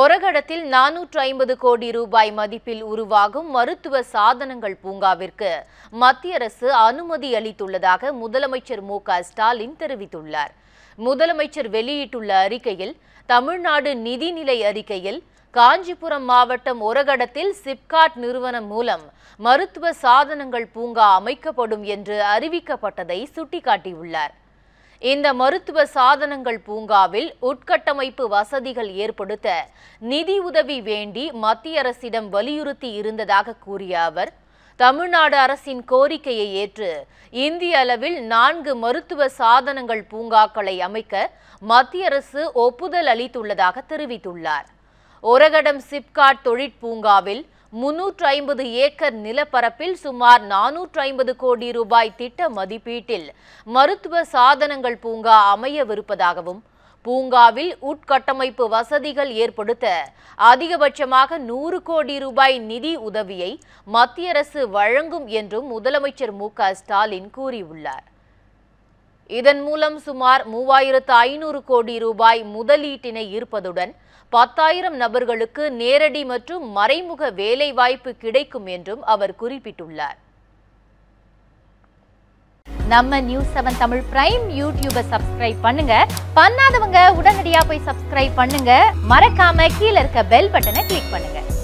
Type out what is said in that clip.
ஒரகடத்தில் நானூற்று ஐம்பது கோடி ரூபாய் மதிப்பில் உருவாகும் மருத்துவ சாதனங்கள் பூங்காவிற்கு மத்திய அரசு அனுமதி அளித்துள்ளதாக முதலமைச்சர் மு ஸ்டாலின் தெரிவித்துள்ளார் முதலமைச்சர் வெளியிட்டுள்ள அறிக்கையில் தமிழ்நாடு நிதிநிலை அறிக்கையில் காஞ்சிபுரம் மாவட்டம் ஒரகடத்தில் சிப்காட் நிறுவனம் மூலம் மருத்துவ சாதனங்கள் பூங்கா அமைக்கப்படும் என்று அறிவிக்கப்பட்டதை சுட்டிக்காட்டியுள்ளார் இந்த மருத்துவ சாதனங்கள் பூங்காவில் உட்கட்டமைப்பு வசதிகள் ஏற்படுத்த நிதி உதவி வேண்டி மத்திய அரசிடம் வலியுறுத்தி இருந்ததாக கூறிய அவர் தமிழ்நாடு அரசின் கோரிக்கையை ஏற்று இந்திய அளவில் நான்கு மருத்துவ சாதனங்கள் பூங்காக்களை அமைக்க மத்திய அரசு ஒப்புதல் அளித்துள்ளதாக தெரிவித்துள்ளார் ஒரகடம் சிப்காட் தொழிற்பூங்காவில் பூங்காவில் முன்னூற்று ஐம்பது ஏக்கர் நிலப்பரப்பில் சுமார் நானூற்று ஐம்பது கோடி ரூபாய் திட்ட மதிப்பீட்டில் மருத்துவ சாதனங்கள் பூங்கா அமையவிருப்பதாகவும் பூங்காவில் உட்கட்டமைப்பு வசதிகள் ஏற்படுத்த அதிகபட்சமாக நூறு கோடி ரூபாய் நிதி உதவியை மத்திய அரசு வழங்கும் என்றும் முதலமைச்சர் மு க ஸ்டாலின் கூறியுள்ளார் இதன் மூலம் சுமார் மூவாயிரத்து ஐநூறு கோடி ரூபாய் முதலீட்டினை ஈர்ப்பதுடன் பத்தாயிரம் நபர்களுக்கு நேரடி மற்றும் மறைமுக வேலைவாய்ப்பு கிடைக்கும் என்றும் அவர் குறிப்பிட்டுள்ளார் நம்ம news seven Tamil prime YouTube subscribe பண்ணுங்க பண்ணாதவங்க உடனடியா போய் சப்ஸ்கிரைப் பண்ணுங்க மறக்காம கீழே இருக்க பெல் பட்டனை கிளிக் பண்ணுங்க